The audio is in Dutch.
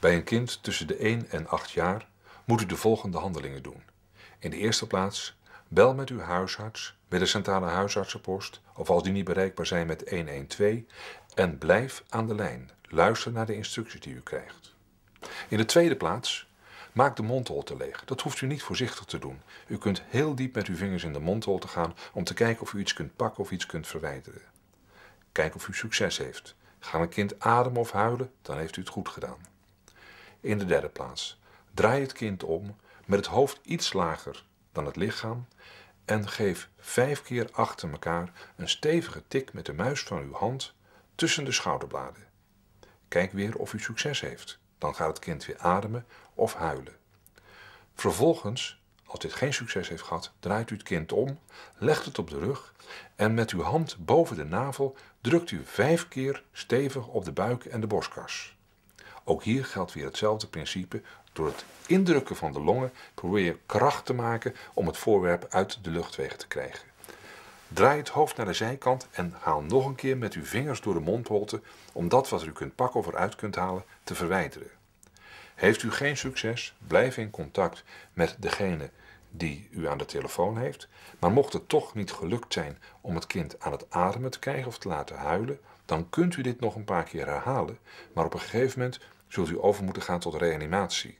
Bij een kind tussen de 1 en 8 jaar moet u de volgende handelingen doen. In de eerste plaats bel met uw huisarts met de centrale huisartsenpost of als die niet bereikbaar zijn met 112 en blijf aan de lijn. Luister naar de instructies die u krijgt. In de tweede plaats maak de mondholte leeg. Dat hoeft u niet voorzichtig te doen. U kunt heel diep met uw vingers in de mondholte gaan om te kijken of u iets kunt pakken of iets kunt verwijderen. Kijk of u succes heeft. Gaan een kind ademen of huilen, dan heeft u het goed gedaan. In de derde plaats, draai het kind om met het hoofd iets lager dan het lichaam en geef vijf keer achter elkaar een stevige tik met de muis van uw hand tussen de schouderbladen. Kijk weer of u succes heeft. Dan gaat het kind weer ademen of huilen. Vervolgens, als dit geen succes heeft gehad, draait u het kind om, legt het op de rug en met uw hand boven de navel drukt u vijf keer stevig op de buik en de borstkas. Ook hier geldt weer hetzelfde principe. Door het indrukken van de longen probeer je kracht te maken om het voorwerp uit de luchtwegen te krijgen. Draai het hoofd naar de zijkant en haal nog een keer met uw vingers door de mondholte om dat wat u kunt pakken of eruit kunt halen te verwijderen. Heeft u geen succes, blijf in contact met degene die u aan de telefoon heeft. Maar mocht het toch niet gelukt zijn om het kind aan het ademen te krijgen of te laten huilen, dan kunt u dit nog een paar keer herhalen. Maar op een gegeven moment zult u over moeten gaan tot reanimatie.